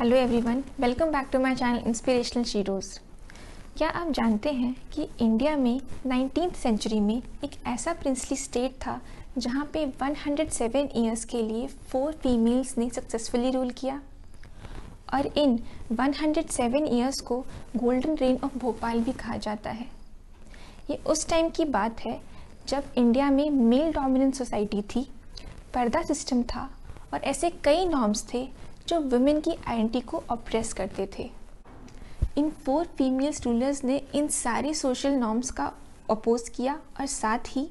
Hello everyone welcome back to my channel inspirational sheroes क्या आप जानते हैं कि इंडिया में नाइनटीन सेंचुरी में एक ऐसा प्रिंसली स्टेट था जहां पे 107 इयर्स के लिए फोर फीमेल्स ने सक्सेसफुली रूल किया और इन 107 इयर्स को गोल्डन रेन ऑफ भोपाल भी कहा जाता है ये उस टाइम की बात है जब इंडिया में मेल डोमिनेंट सोसाइटी थी पर्दा सिस्टम था और ऐसे कई नॉर्म्स थे जो वुमेन की आइडेंटिटी को ऑप्रेस करते थे इन फोर फीमेल रूलर्स ने इन सारे सोशल नॉर्म्स का अपोज किया और साथ ही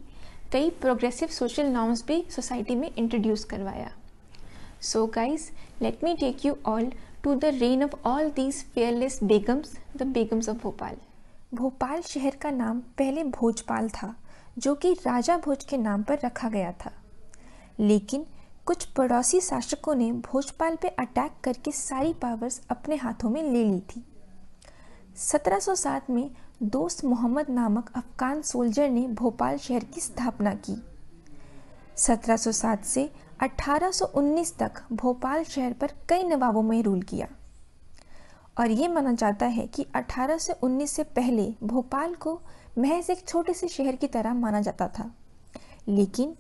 कई प्रोग्रेसिव सोशल नॉर्म्स भी सोसाइटी में इंट्रोड्यूस करवाया so guys let me take you all to the reign of all these fearless begums the begums of Bhopal Bhopal शहर का नाम पहले भोजपाल था जो कि राजा भोज के नाम पर रखा गया था लेकिन कुछ पड़ोसी शासकों ने भोजपाल पर अटैक करके सारी पावर्स अपने हाथों में ले ली थी 1707 में दोस्त मोहम्मद नामक अफगान सोल्जर ने भोपाल शहर की स्थापना की 1707 से 1819 तक भोपाल शहर पर कई नवाबों में रूल किया और ये माना जाता है कि 1819 से पहले भोपाल को महज एक छोटे से शहर की तरह माना जाता था लेकिन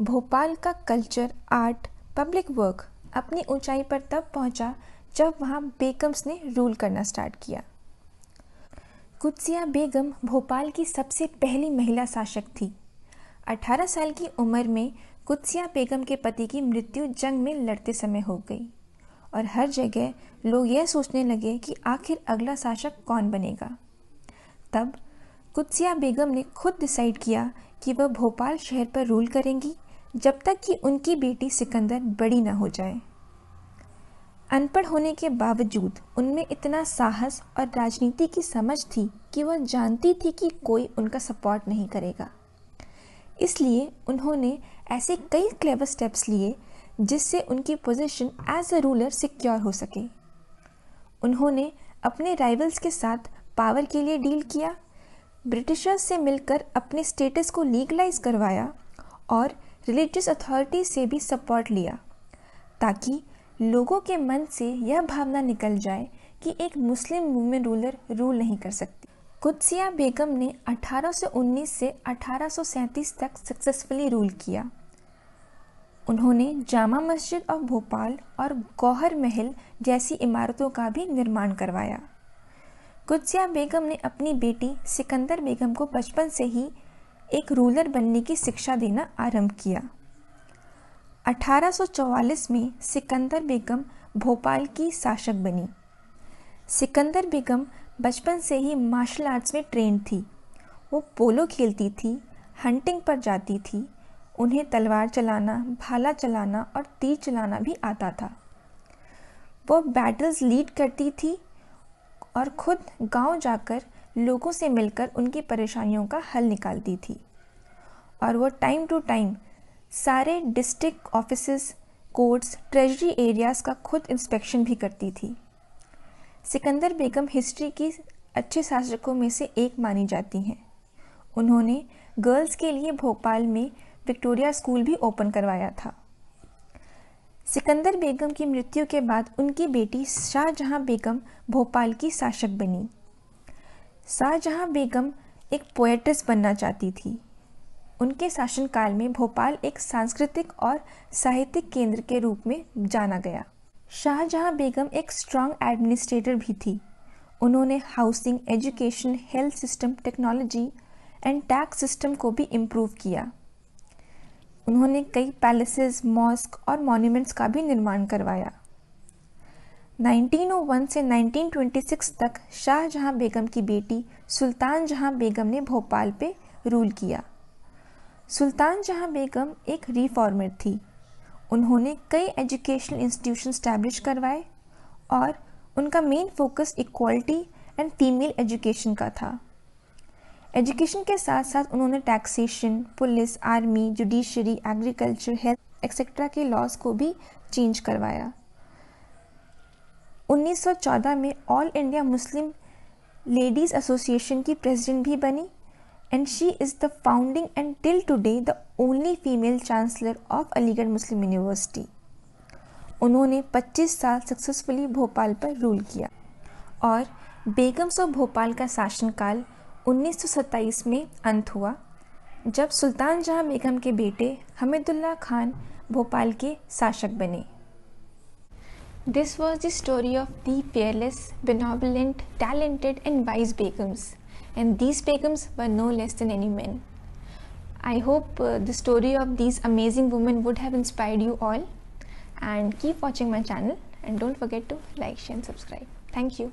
भोपाल का कल्चर आर्ट पब्लिक वर्क अपनी ऊंचाई पर तब पहुंचा जब वहां बेगम्स ने रूल करना स्टार्ट किया कुत्सिया बेगम भोपाल की सबसे पहली महिला शासक थी 18 साल की उम्र में कुत्सिया बेगम के पति की मृत्यु जंग में लड़ते समय हो गई और हर जगह लोग यह सोचने लगे कि आखिर अगला शासक कौन बनेगा तब कुत्सिया बेगम ने खुद डिसाइड किया कि वह भोपाल शहर पर रूल करेंगी जब तक कि उनकी बेटी सिकंदर बड़ी न हो जाए अनपढ़ होने के बावजूद उनमें इतना साहस और राजनीति की समझ थी कि वह जानती थी कि कोई उनका सपोर्ट नहीं करेगा इसलिए उन्होंने ऐसे कई क्लेवर स्टेप्स लिए जिससे उनकी position as a ruler secure हो सके उन्होंने अपने राइवल्स के साथ पावर के लिए डील किया ब्रिटिशर्स से मिलकर अपने स्टेटस को लीगलाइज करवाया और रिलीजियस अथॉरिटी से भी सपोर्ट लिया ताकि लोगों के मन से यह भावना निकल जाए कि एक मुस्लिम वुमेन रूलर रूल नहीं कर सकती कुदसिया बेगम ने 1819 से 1837 तक सक्सेसफुली रूल किया उन्होंने जामा मस्जिद ऑफ भोपाल और गौहर महल जैसी इमारतों का भी निर्माण करवाया गुज्जिया बेगम ने अपनी बेटी सिकंदर बेगम को बचपन से ही एक रूलर बनने की शिक्षा देना आरंभ किया 1844 में सिकंदर बेगम भोपाल की शासक बनी सिकंदर बेगम बचपन से ही मार्शल आर्ट्स में ट्रेंड थी वो पोलो खेलती थी हंटिंग पर जाती थी उन्हें तलवार चलाना भाला चलाना और तीर चलाना भी आता था वो बैटल्स लीड करती थी और खुद गांव जाकर लोगों से मिलकर उनकी परेशानियों का हल निकालती थी और वो टाइम टू टाइम सारे district office courts treasury areas का खुद इंस्पेक्शन भी करती थी सिकंदर बेगम हिस्ट्री की अच्छे शासकों में से एक मानी जाती हैं उन्होंने गर्ल्स के लिए भोपाल में विक्टोरिया स्कूल भी ओपन करवाया था सिकंदर बेगम की मृत्यु के बाद उनकी बेटी शाहजहां बेगम भोपाल की शासक बनी शाहजहां बेगम एक पोएट्रेस बनना चाहती थी उनके शासनकाल में भोपाल एक सांस्कृतिक और साहित्यिक केंद्र के रूप में जाना गया शाहजहां बेगम एक स्ट्रांग एडमिनिस्ट्रेटर भी थी उन्होंने housing education health system technology and tax system को भी इम्प्रूव किया उन्होंने कई पैलेसेस मॉस्क और मॉन्यूमेंट्स का भी निर्माण करवाया 1901 से 1926 तक शाहजहां बेगम की बेटी सुल्तान जहां बेगम ने भोपाल पे रूल किया सुल्तान जहां बेगम एक रिफॉर्मर थी उन्होंने कई एजुकेशनल इंस्टीट्यूशन स्टैब्लिश करवाए और उनका main focus equality and female education का था एजुकेशन के साथ साथ उन्होंने taxation police army judiciary agriculture health etcetera के लॉज को भी चेंज करवाया 1914 में all India Muslim ladies association की प्रेसिडेंट भी बनी and she is the founding and till today the only female chancellor of Aligarh Muslim university उन्होंने 25 साल सक्सेसफुली भोपाल पर रूल किया और बेगम्स ऑफ भोपाल का शासनकाल 1927 में अंत हुआ जब सुल्तान जहां बेगम के बेटे हमिदुल्ला खान भोपाल के शासक बने this was the story of the peerless benevolent talented and wise begums and these begums were no less than any men. I hope uh, the story of these amazing women would have inspired you all and keep watching my channel and don't forget to like, share and subscribe. Thank you.